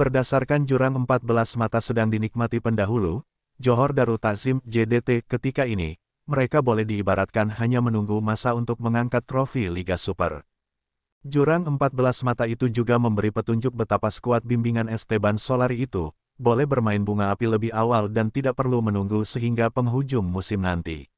berdasarkan jurang 14 mata sedang dinikmati pendahulu, Johor Darul Takzim JDT ketika ini, mereka boleh diibaratkan hanya menunggu masa untuk mengangkat trofi Liga Super. Jurang 14 mata itu juga memberi petunjuk betapa skuad bimbingan Esteban Solari itu, boleh bermain bunga api lebih awal dan tidak perlu menunggu sehingga penghujung musim nanti.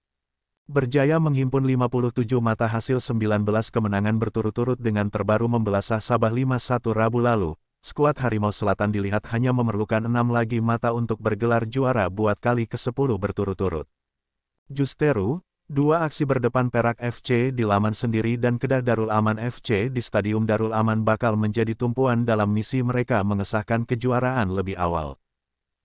Berjaya menghimpun 57 mata hasil 19 kemenangan berturut-turut dengan terbaru membelasah Sabah 5-1 Rabu lalu, skuad Harimau Selatan dilihat hanya memerlukan enam lagi mata untuk bergelar juara buat kali ke-10 berturut-turut. Justeru, dua aksi berdepan Perak FC di laman sendiri dan Kedah Darul Aman FC di Stadium Darul Aman bakal menjadi tumpuan dalam misi mereka mengesahkan kejuaraan lebih awal.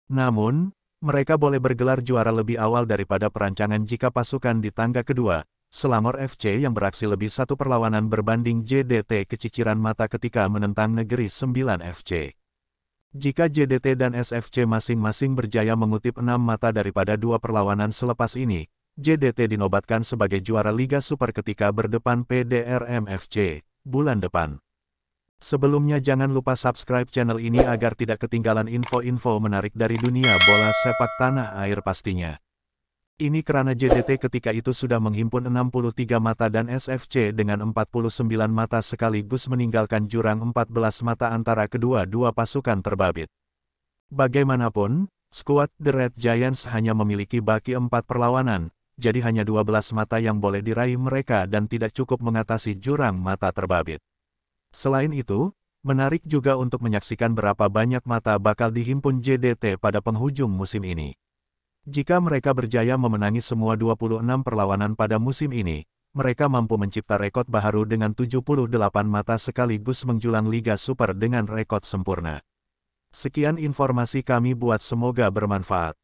Namun, mereka boleh bergelar juara lebih awal daripada perancangan jika pasukan di tangga kedua, Selamor FC yang beraksi lebih satu perlawanan berbanding JDT keciciran mata ketika menentang Negeri 9 FC. Jika JDT dan SFC masing-masing berjaya mengutip enam mata daripada dua perlawanan selepas ini, JDT dinobatkan sebagai juara Liga Super ketika berdepan PDRM FC bulan depan. Sebelumnya jangan lupa subscribe channel ini agar tidak ketinggalan info-info menarik dari dunia bola sepak tanah air pastinya. Ini karena JDT ketika itu sudah menghimpun 63 mata dan SFC dengan 49 mata sekaligus meninggalkan jurang 14 mata antara kedua dua pasukan terbabit. Bagaimanapun, skuad The Red Giants hanya memiliki baki 4 perlawanan, jadi hanya 12 mata yang boleh diraih mereka dan tidak cukup mengatasi jurang mata terbabit. Selain itu, menarik juga untuk menyaksikan berapa banyak mata bakal dihimpun JDT pada penghujung musim ini. Jika mereka berjaya memenangi semua 26 perlawanan pada musim ini, mereka mampu mencipta rekod baru dengan 78 mata sekaligus menjulang Liga Super dengan rekod sempurna. Sekian informasi kami buat semoga bermanfaat.